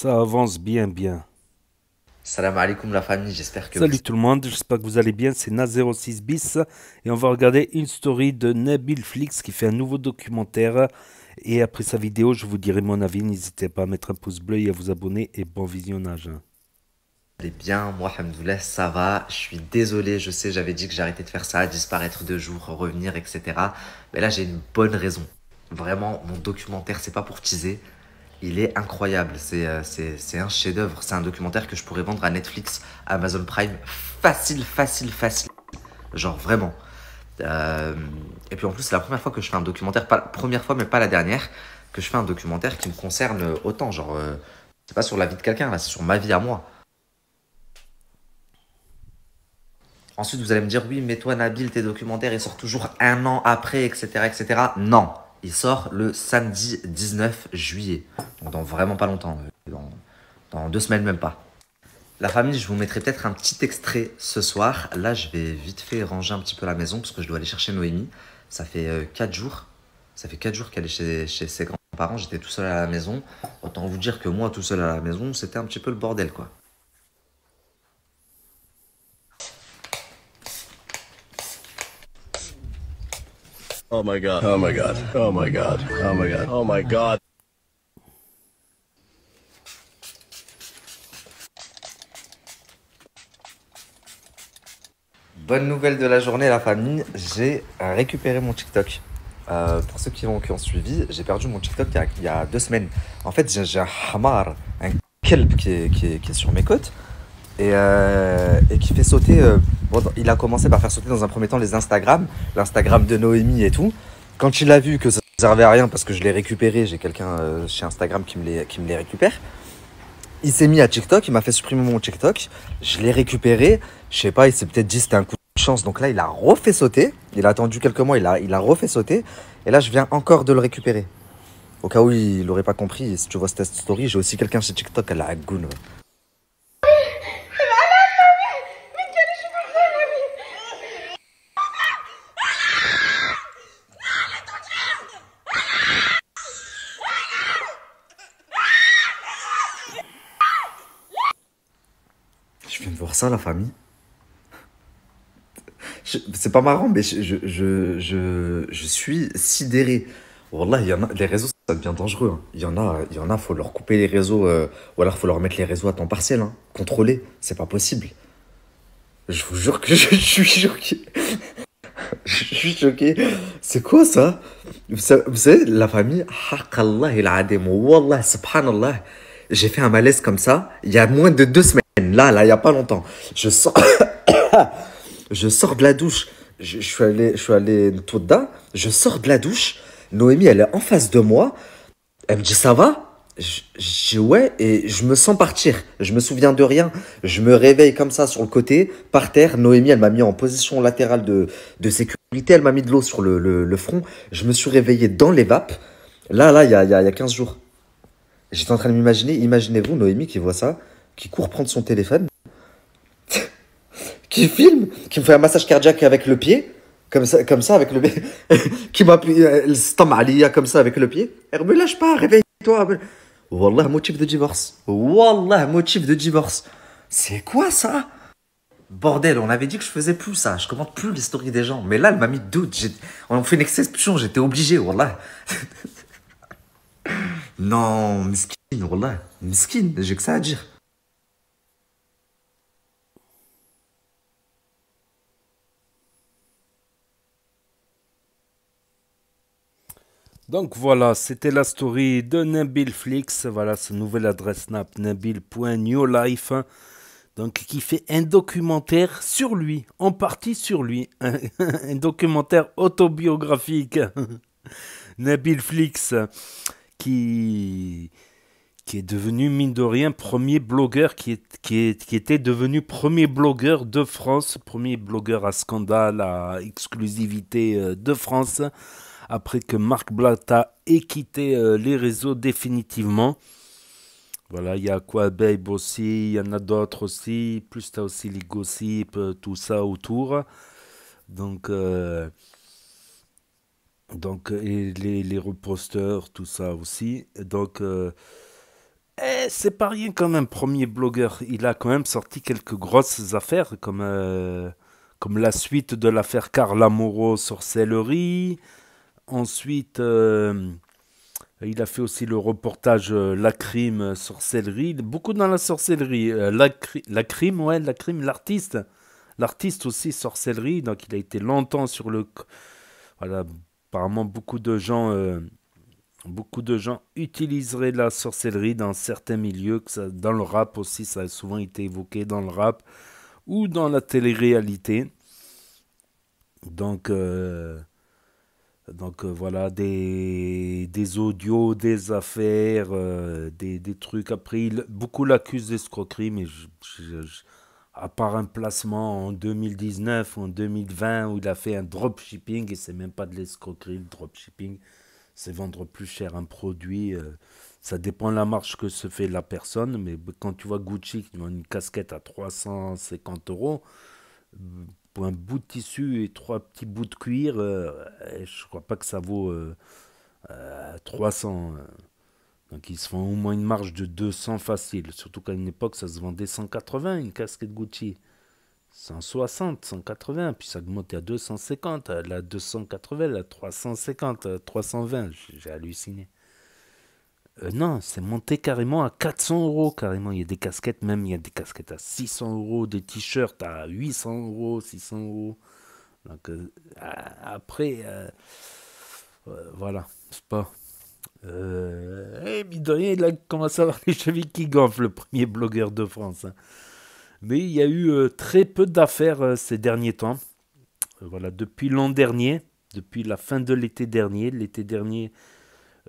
Ça avance bien, bien. Salam alaikum la famille, j'espère que... Salut tout le monde, j'espère que vous allez bien, c'est na 06 bis et on va regarder une story de Nabil Flix qui fait un nouveau documentaire et après sa vidéo je vous dirai mon avis, n'hésitez pas à mettre un pouce bleu et à vous abonner et bon visionnage. Allez bien, moi Hamdoullah ça va, je suis désolé, je sais j'avais dit que j'arrêtais de faire ça, disparaître deux jours, revenir etc. Mais là j'ai une bonne raison. Vraiment, mon documentaire c'est pas pour teaser, il est incroyable. Euh, c'est un chef-d'œuvre. C'est un documentaire que je pourrais vendre à Netflix, Amazon Prime. Facile, facile, facile. Genre vraiment. Euh, et puis en plus, c'est la première fois que je fais un documentaire, pas la première fois, mais pas la dernière, que je fais un documentaire qui me concerne autant. Genre, euh, c'est pas sur la vie de quelqu'un, c'est sur ma vie à moi. Ensuite, vous allez me dire, oui, mais toi, Nabil, tes documentaires, ils sortent toujours un an après, etc., etc. Non! il sort le samedi 19 juillet. Donc dans vraiment pas longtemps, euh, dans, deux semaines même pas. La famille, je vous mettrai peut-être un petit extrait ce soir. Là, je vais vite fait ranger un petit peu la maison parce que je dois aller chercher Noémie. Ça fait 4 euh, jours. Ça fait 4 jours qu'elle est chez ses grands-parents. J'étais tout seul à la maison. Autant vous dire que moi, tout seul à la maison, c'était un petit peu le bordel, quoi. Oh my god. Oh my god. Oh my god. Oh my god. Oh my god. Bonne nouvelle de la journée, la famille. J'ai récupéré mon TikTok. Euh, pour ceux qui ont, suivi, j'ai perdu mon TikTok il y, a, deux semaines. En fait, j'ai un hamar, un kelp qui est sur mes côtes. Euh, et, qui fait sauter. Euh, il a commencé par faire sauter dans un premier temps les Instagram, l'Instagram de Noémie et tout. Quand il a vu que ça ne servait à rien parce que je l'ai récupéré, j'ai quelqu'un euh, chez Instagram qui me les, récupère. Il s'est mis à TikTok, il m'a fait supprimer mon TikTok, je l'ai récupéré, je sais pas, il s'est peut-être dit c'était un coup de chance, donc là il a refait sauter, il a attendu quelques mois, il a, il a refait sauter, et là je viens encore de le récupérer. Au cas où il n'aurait pas compris, si tu vois cette story, j'ai aussi quelqu'un chez TikTok, à la goune. Je viens de voir ça, la famille. C'est pas marrant, mais je, je, je, je, suis sidéré. Wallah, y en a, les réseaux, ça devient dangereux. Hein. Il y en a, il faut leur couper les réseaux, euh, ou alors faut leur mettre les réseaux à temps partiel, hein. contrôler. C'est pas possible. Je vous jure que je, suis choqué. je suis choqué. C'est quoi ça vous savez, vous savez, la famille, Wallah, subhanallah. J'ai fait un malaise comme ça il y a moins de deux semaines. Là, là, il n'y a pas longtemps. Je sors, je sors de la douche. Je, suis allé, je suis allé tout dedans. Je sors de la douche. Noémie, elle est en face de moi. Elle me dit ça va je, ouais et je me sens partir. Je me souviens de rien. Je me réveille comme ça sur le côté, par terre. Noémie, elle m'a mis en position latérale de, de sécurité. Elle m'a mis de l'eau sur le, front. Je me suis réveillé dans les vapes. Là, là, il a, y il y a 15 jours. J'étais en train de m'imaginer. Imaginez-vous, Noémie qui voit ça qui court prendre son téléphone, qui filme, qui me fait un massage cardiaque avec le pied, comme ça, comme ça avec le qui m'appuie, euh, le stam comme ça avec le pied. Elle me lâche pas, réveille-toi. Wallah, motif de divorce. Wallah, motif de divorce. C'est quoi ça Bordel, on avait dit que je faisais plus ça, je commente plus les des gens. Mais là, elle m'a mis doute. On fait une exception, j'étais obligé, Wallah. non, miskin, Wallah. Miskin, j'ai que ça à dire. Donc voilà, c'était la story de Nabil Flix. Voilà, sa nouvelle adresse Snap, nabil.newlife. Donc qui fait un documentaire sur lui, en partie sur lui. un, documentaire autobiographique. Nabil Flix, qui, qui est devenu, mine de rien, premier blogueur, qui, qui était devenu premier blogueur de France, premier blogueur à scandale, à exclusivité euh, de France, après que Marc Blatt ait quitté euh, les réseaux définitivement. Voilà, il y a quoi Babe aussi, il y en a d'autres aussi, plus tu as aussi les gossips, euh, tout ça autour. Donc, euh, donc les, reposteurs, tout ça aussi. Donc, eh, c'est pas rien quand même, premier blogueur. Il a quand même sorti quelques grosses affaires, comme, comme la suite de l'affaire Carla Moreau, sorcellerie. Ensuite, euh, il a fait aussi le reportage euh, La Crime, euh, Sorcellerie. Beaucoup dans la sorcellerie. la, Crime, ouais, La Crime, l'artiste. L'artiste aussi, Sorcellerie. Donc, il a été longtemps sur le. Voilà, apparemment, beaucoup de gens. Beaucoup de gens utiliseraient la sorcellerie dans certains milieux, que dans le rap aussi, ça a souvent été évoqué dans le rap ou dans la télé-réalité. Donc, donc euh, voilà, des, audios, des affaires, euh, des, trucs. Après, beaucoup l'accusent d'escroquerie, mais à part un placement en 2019 ou en 2020 où il a fait un dropshipping, et c'est même pas de l'escroquerie, le dropshipping, c'est vendre plus cher un produit. Euh, ça dépend de la marche que se fait la personne, mais quand tu vois Gucci qui vend une casquette à 350 euros, pour un bout de tissu et trois petits bouts de cuir, euh, je crois pas que ça vaut 300. Euh, euh, Donc ils se font au moins une marge de 200 facile. Surtout qu'à une époque, ça se vendait 180 une casquette Gucci. 160, 180, puis ça augmentait à 250, à la 280, à 350, 320. J'ai halluciné. Euh, non, c'est monté carrément à 400 euros, carrément. Il y a des casquettes, même, il y a des casquettes à 600 euros, des t-shirts à 800 euros, 600 euros. Donc, euh, après, euh, voilà, c'est pas. eh, mais de rien, il a commencé à avoir les chevilles qui gonflent, le premier blogueur de France. Hein. Mais il y a eu très peu d'affaires ces derniers temps. voilà, depuis l'an dernier, depuis la fin de l'été dernier, l'été dernier,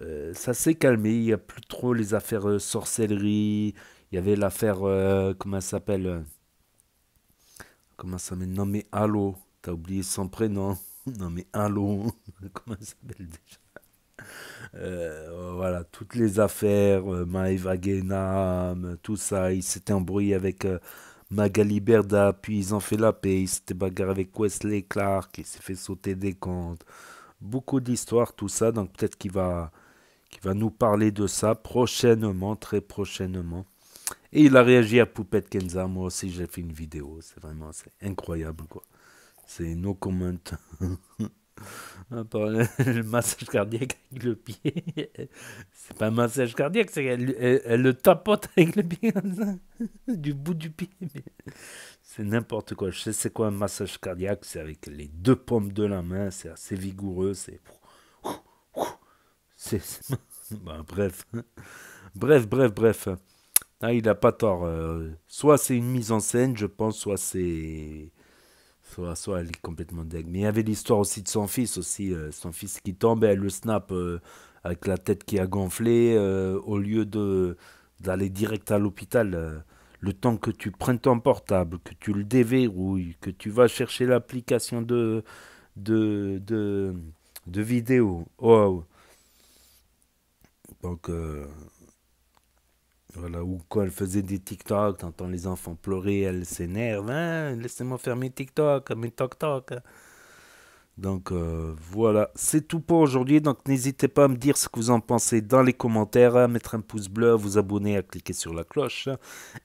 euh, ça s'est calmé. Il n'y a plus trop les affaires euh, sorcellerie. Il y avait l'affaire, euh, comment ça s'appelle Comment ça s'appelle Non mais Allo, t'as oublié son prénom. Non mais Allo, comment ça s'appelle déjà Voilà, toutes les affaires, Maeva tout ça. Ils s'étaient embrouillés avec Magali Berda, puis ils ont fait la paix. Ils s'étaient bagarrés avec Wesley Clark, il s'est fait sauter des comptes. Beaucoup d'histoires, tout ça, donc peut-être qu'il va qui va nous parler de ça prochainement, très prochainement. Et il a réagi à Poupette Kenza. Moi aussi, j'ai fait une vidéo. C'est vraiment c'est incroyable, quoi. C'est no comment. le massage cardiaque avec le pied. C'est pas un massage cardiaque, c'est qu'elle le tapote avec le pied du bout du pied. C'est n'importe quoi. Je sais c'est quoi un massage cardiaque, c'est avec les deux pommes de la main, c'est assez vigoureux, c'est Ben, bref. bref, bref, bref. Ah, il n'a pas tort. Euh, soit c'est une mise en scène, je pense, soit c'est. Soit, soit elle est complètement deg Mais il y avait l'histoire aussi de son fils, aussi. Euh, son fils qui tombe elle le snap euh, avec la tête qui a gonflé. au lieu de d'aller direct à l'hôpital, le temps que tu prennes ton portable, que tu le déverrouilles, que tu vas chercher l'application de, de, de, de vidéo. Oh, donc, euh, voilà, ou quoi, elle faisait des TikTok, t'entends les enfants pleurer, elle s'énerve, hein, laissez-moi faire mes TikTok, mes TikTok. Donc euh, voilà, c'est tout pour aujourd'hui. Donc n'hésitez pas à me dire ce que vous en pensez dans les commentaires, à mettre un pouce bleu, à vous abonner, à cliquer sur la cloche.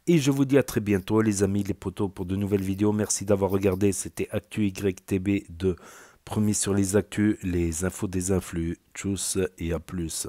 Et je vous dis à très bientôt les amis, les potos, pour de nouvelles vidéos. Merci d'avoir regardé. C'était Actu YTB de Premier sur les Actus, les infos des influx. Tchuss et à plus.